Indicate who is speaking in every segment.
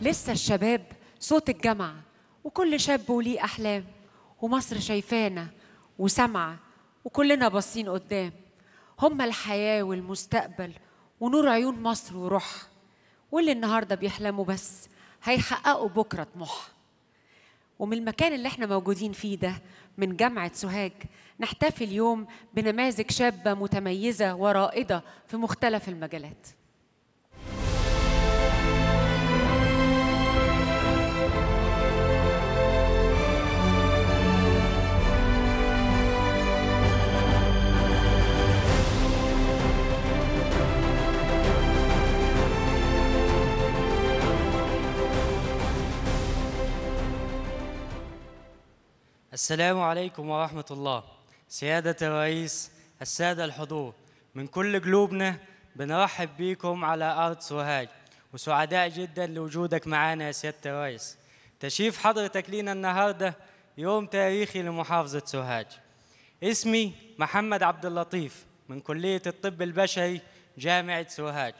Speaker 1: لسه الشباب صوت الجمع وكل شاب وليه أحلام ومصر شايفانا وسامعة وكلنا باصين قدام هم الحياة والمستقبل ونور عيون مصر وروح واللي النهاردة بيحلموا بس هيحققوا بكرة طموح ومن المكان اللي احنا موجودين فيه ده من جامعة سوهاج نحتفي اليوم بنماذج شابة متميزة ورائدة في مختلف المجالات السلام عليكم ورحمة الله سيادة الرئيس السادة الحضور من كل قلوبنا بنرحب بيكم على أرض سوهاج وسعداء جدا لوجودك معنا يا سيادة الرئيس تشريف حضرتك لينا النهاردة يوم تاريخي لمحافظة سوهاج اسمي محمد عبد اللطيف من كلية الطب البشري جامعة سوهاج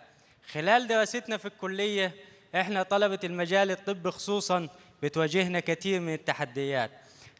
Speaker 1: خلال دراستنا في الكلية احنا طلبة المجال الطب خصوصا بتواجهنا كثير من التحديات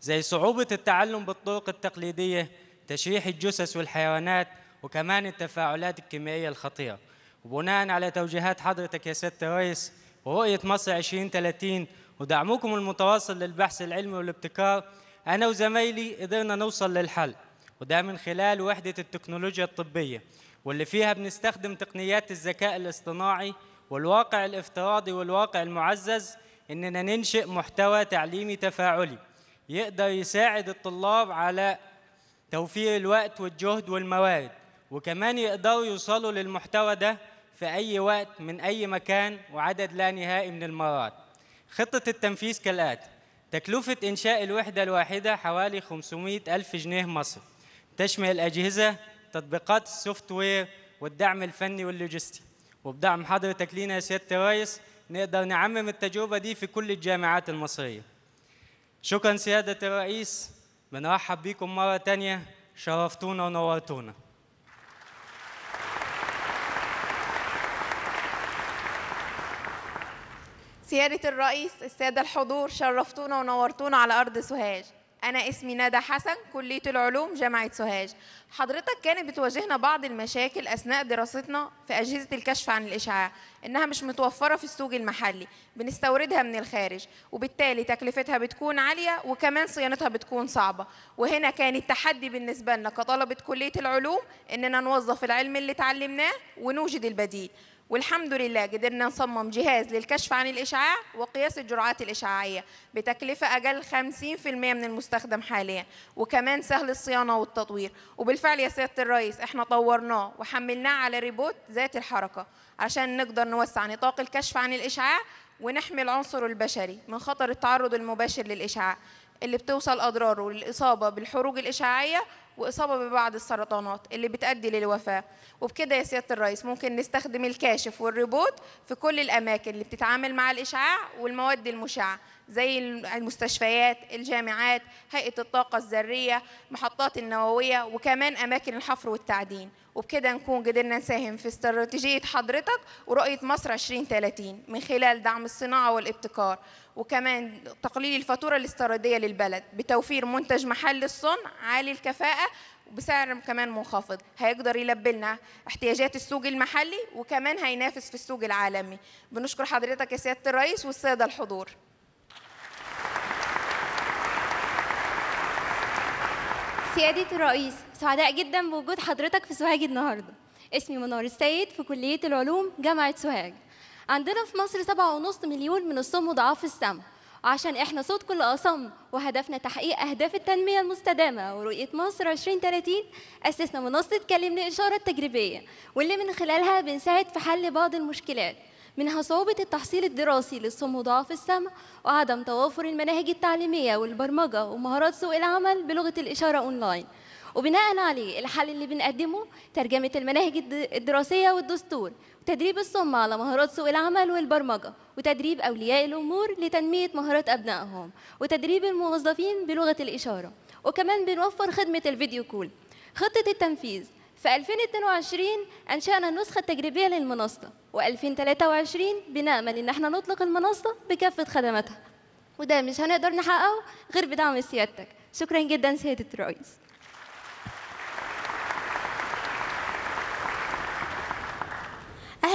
Speaker 1: زي صعوبة التعلم بالطرق التقليدية تشريح الجثث والحيوانات وكمان التفاعلات الكيميائية الخطيرة وبناء على توجيهات حضرتك يا سيادة الرئيس ورؤية مصر 2030 ودعمكم المتواصل للبحث العلمي والابتكار أنا وزمايلي قدرنا نوصل للحل وده من خلال وحدة التكنولوجيا الطبية واللي فيها بنستخدم تقنيات الذكاء الاصطناعي والواقع الافتراضي والواقع المعزز إننا ننشئ محتوى تعليمي تفاعلي يقدر يساعد الطلاب على توفير الوقت والجهد والموارد وكمان يقدروا يوصلوا للمحتوى ده في أي وقت من أي مكان وعدد لا نهائي من المرات خطة التنفيذ كالآتي تكلفة إنشاء الوحدة الواحدة حوالي 500 ألف جنيه مصري تشمل الأجهزة تطبيقات السوفت وير والدعم الفني واللوجستي وبدعم حضرتك لينا يا سيادة الرئيس نقدر نعمم التجربة دي في كل الجامعات المصرية شكرا سيادة الرئيس بنرحب بيكم مرة تانية شرفتونا ونورتونا
Speaker 2: سيادة الرئيس السادة الحضور شرفتونا ونورتونا على أرض سوهاج أنا اسمي ندى حسن كلية العلوم جامعة سوهاج حضرتك كانت بتواجهنا بعض المشاكل أثناء دراستنا في أجهزة الكشف عن الإشعاع إنها مش متوفرة في السوق المحلي بنستوردها من الخارج وبالتالي تكلفتها بتكون عالية وكمان صيانتها بتكون صعبة وهنا كان التحدي بالنسبة لنا كطلبة كلية العلوم إننا نوظف العلم اللي اتعلمناه ونوجد البديل والحمد لله قدرنا نصمم جهاز للكشف عن الإشعاع وقياس الجرعات الإشعاعية بتكلفة أقل 50% من المستخدم حاليا وكمان سهل الصيانة والتطوير وبالفعل يا سيادة الرئيس احنا طورناه وحملناه على ريبوت ذات الحركة عشان نقدر نوسع نطاق الكشف عن الإشعاع ونحمي العنصر البشري من خطر التعرض المباشر للإشعاع اللي بتوصل أضراره للإصابة بالحروج الإشعاعية وإصابة ببعض السرطانات اللي بتؤدي للوفاة وبكده يا سيادة الرئيس ممكن نستخدم الكاشف والريبوت في كل الأماكن اللي بتتعامل مع الإشعاع والمواد المشعة زي المستشفيات الجامعات هيئة الطاقة الذرية محطات النووية وكمان أماكن الحفر والتعدين وبكده نكون قدرنا نساهم في استراتيجية حضرتك ورؤية مصر 2030 من خلال دعم الصناعة والابتكار وكمان تقليل الفاتورة الاستيرادية للبلد بتوفير منتج محلي الصنع عالي الكفاءة وبسعر كمان منخفض هيقدر يلبي لنا احتياجات السوق المحلي وكمان هينافس في السوق العالمي بنشكر حضرتك يا سيادة الرئيس والسادة الحضور
Speaker 3: سيادة الرئيس سعداء جدا بوجود حضرتك في سوهاج النهارده اسمي منار السيد في كلية العلوم جامعة سوهاج عندنا في مصر سبعة ونص مليون من الصم وضعاف السمع عشان احنا صوت كل اصم وهدفنا تحقيق اهداف التنميه المستدامه ورؤيه مصر 2030 اسسنا منصه كلمني اشاره تجريبيه واللي من خلالها بنساعد في حل بعض المشكلات منها صعوبة التحصيل الدراسي للصم وضعاف السمع وعدم توافر المناهج التعليمية والبرمجة ومهارات سوق العمل بلغة الإشارة أونلاين وبناء عليه الحل اللي بنقدمه ترجمة المناهج الدراسية والدستور وتدريب الصم على مهارات سوق العمل والبرمجة وتدريب أولياء الأمور لتنمية مهارات أبنائهم وتدريب الموظفين بلغة الإشارة وكمان بنوفر خدمة الفيديو كول خطة التنفيذ في 2022 أنشأنا النسخة التجريبية للمنصة و2023 بنأمل إن احنا نطلق المنصة بكافة خدماتها وده مش هنقدر نحققه غير بدعم سيادتك شكرا جدا سيادة الرئيس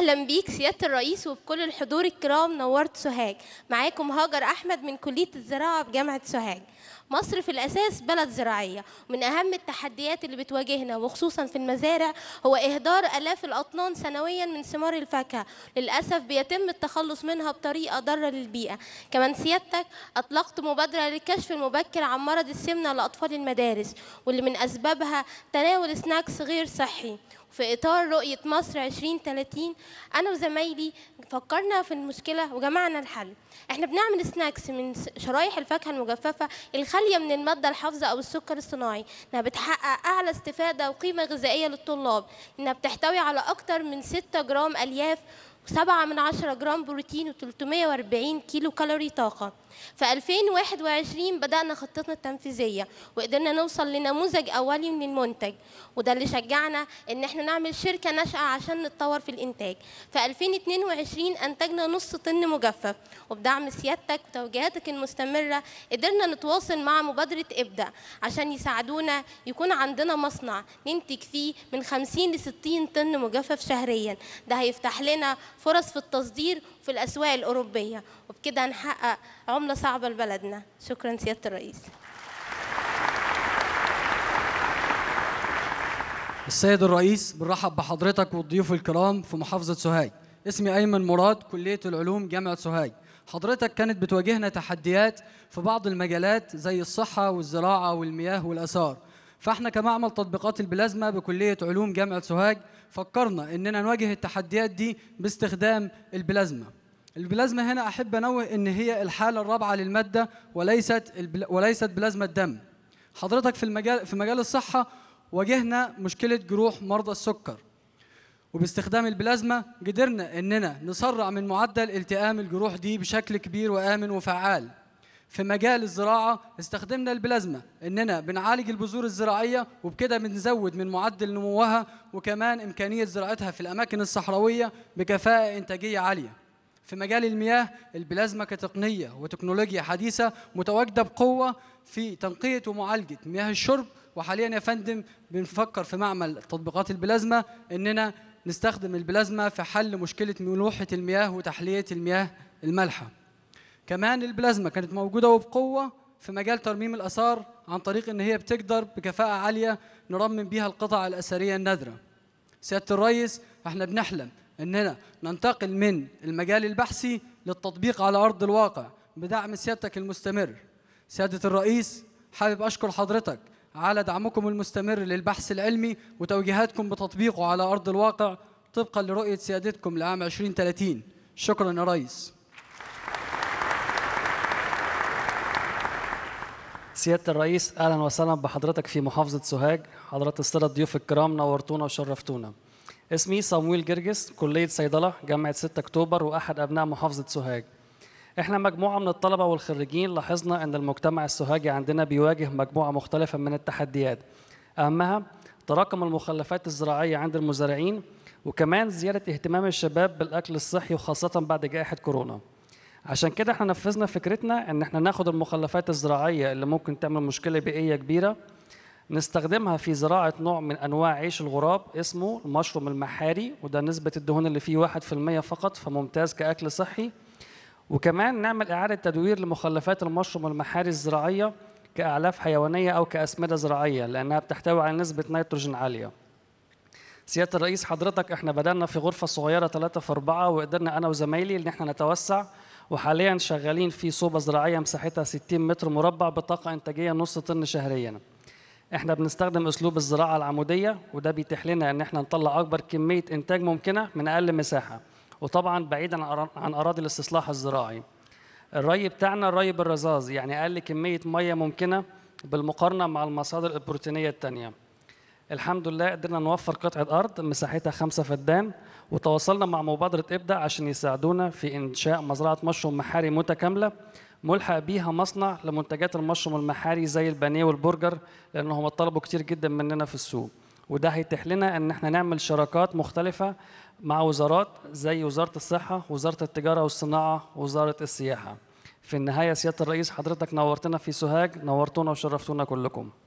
Speaker 4: اهلا بيك سياده الرئيس وبكل الحضور الكرام نورت سوهاج معاكم هاجر احمد من كليه الزراعه بجامعه سوهاج مصر في الاساس بلد زراعيه من اهم التحديات اللي بتواجهنا وخصوصا في المزارع هو اهدار الاف الاطنان سنويا من ثمار الفاكهه للاسف بيتم التخلص منها بطريقه ضاره للبيئه كمان سيادتك اطلقت مبادره للكشف المبكر عن مرض السمنه لاطفال المدارس واللي من اسبابها تناول سناكس غير صحي في إطار رؤية مصر 2030 أنا وزمايلي فكرنا في المشكلة وجمعنا الحل احنا بنعمل سناكس من شرايح الفاكهة المجففة الخالية من المادة الحافظة أو السكر الصناعي إنها بتحقق أعلى استفادة وقيمة غذائية للطلاب إنها بتحتوي على أكثر من 6 جرام ألياف 7 من 10 جرام بروتين و340 كيلو كالوري طاقة في 2021 بدأنا خطتنا التنفيذية وقدرنا نوصل لنموذج أولي من المنتج وده اللي شجعنا إن إحنا نعمل شركة ناشئة عشان نتطور في الإنتاج في 2022 أنتجنا نص طن مجفف وبدعم سيادتك وتوجيهاتك المستمرة قدرنا نتواصل مع مبادرة إبدأ عشان يساعدونا يكون عندنا مصنع ننتج فيه من 50 ل 60 طن مجفف شهريا ده هيفتح لنا فرص في التصدير في الأسواق الأوروبية وبكده هنحقق عملة صعبة لبلدنا شكرا سيادة الرئيس
Speaker 5: السيد الرئيس بنرحب بحضرتك والضيوف الكرام في محافظة سوهاج اسمي أيمن مراد كلية العلوم جامعة سوهاج حضرتك كانت بتواجهنا تحديات في بعض المجالات زي الصحة والزراعة والمياه والأثار فاحنا كمعمل تطبيقات البلازما بكليه علوم جامعه سوهاج فكرنا اننا نواجه التحديات دي باستخدام البلازما البلازما هنا احب انوه ان هي الحاله الرابعه للماده وليست البل... وليست بلازما الدم حضرتك في المجال في مجال الصحه واجهنا مشكله جروح مرضى السكر وباستخدام البلازما قدرنا اننا نسرع من معدل التئام الجروح دي بشكل كبير وامن وفعال في مجال الزراعه استخدمنا البلازما اننا بنعالج البذور الزراعيه وبكده بنزود من معدل نموها وكمان امكانيه زراعتها في الاماكن الصحراويه بكفاءه انتاجيه عاليه في مجال المياه البلازما كتقنيه وتكنولوجيا حديثه متواجده بقوه في تنقيه ومعالجه مياه الشرب وحاليا يا فندم بنفكر في معمل تطبيقات البلازما اننا نستخدم البلازما في حل مشكله ملوحه المياه وتحليه المياه المالحه كمان البلازما كانت موجوده وبقوه في مجال ترميم الاثار عن طريق ان هي بتقدر بكفاءه عاليه نرمم بيها القطع الاثريه النادره سياده الرئيس احنا بنحلم اننا ننتقل من المجال البحثي للتطبيق على ارض الواقع بدعم سيادتك المستمر سياده الرئيس حابب اشكر حضرتك على دعمكم المستمر للبحث العلمي وتوجيهاتكم بتطبيقه على ارض الواقع طبقا لرؤيه سيادتكم لعام 2030 شكرا يا ريس
Speaker 6: سيادة الرئيس أهلا وسهلا بحضرتك في محافظة سوهاج حضرات السادة الضيوف الكرام نورتونا وشرفتونا اسمي صامويل جرجس كلية صيدلة جامعة 6 أكتوبر وأحد أبناء محافظة سوهاج احنا مجموعة من الطلبة والخريجين لاحظنا أن المجتمع السوهاجي عندنا بيواجه مجموعة مختلفة من التحديات أهمها تراكم المخلفات الزراعية عند المزارعين وكمان زيادة اهتمام الشباب بالأكل الصحي وخاصة بعد جائحة كورونا عشان كده احنا نفذنا فكرتنا ان احنا ناخد المخلفات الزراعيه اللي ممكن تعمل مشكله بيئيه كبيره نستخدمها في زراعه نوع من انواع عيش الغراب اسمه المشروم المحاري وده نسبه الدهون اللي فيه 1% فقط فممتاز كاكل صحي وكمان نعمل اعاده تدوير لمخلفات المشروم المحاري الزراعيه كاعلاف حيوانيه او كاسمده زراعيه لانها بتحتوي على نسبه نيتروجين عاليه سياده الرئيس حضرتك احنا بدانا في غرفه صغيره 3 في 4 وقدرنا انا وزمايلي ان احنا نتوسع وحاليا شغالين في صوبه زراعيه مساحتها 60 متر مربع بطاقه انتاجيه نص طن شهريا احنا بنستخدم اسلوب الزراعه العموديه وده بيتيح لنا ان احنا نطلع اكبر كميه انتاج ممكنه من اقل مساحه وطبعا بعيدا عن اراضي الاستصلاح الزراعي الري بتاعنا الري بالرذاذ يعني اقل كميه ميه ممكنه بالمقارنه مع المصادر البروتينيه الثانيه الحمد لله قدرنا نوفر قطعة أرض مساحتها خمسة فدان وتواصلنا مع مبادرة ابدا عشان يساعدونا في إنشاء مزرعة مشروم محاري متكاملة ملحق بيها مصنع لمنتجات المشروم المحاري زي البانيه والبرجر لأن طلبوا كتير جدا مننا في السوق وده هيتيح لنا ان احنا نعمل شراكات مختلفه مع وزارات زي وزاره الصحه وزاره التجاره والصناعه وزاره السياحه في النهايه سياده الرئيس حضرتك نورتنا في سوهاج نورتونا وشرفتونا كلكم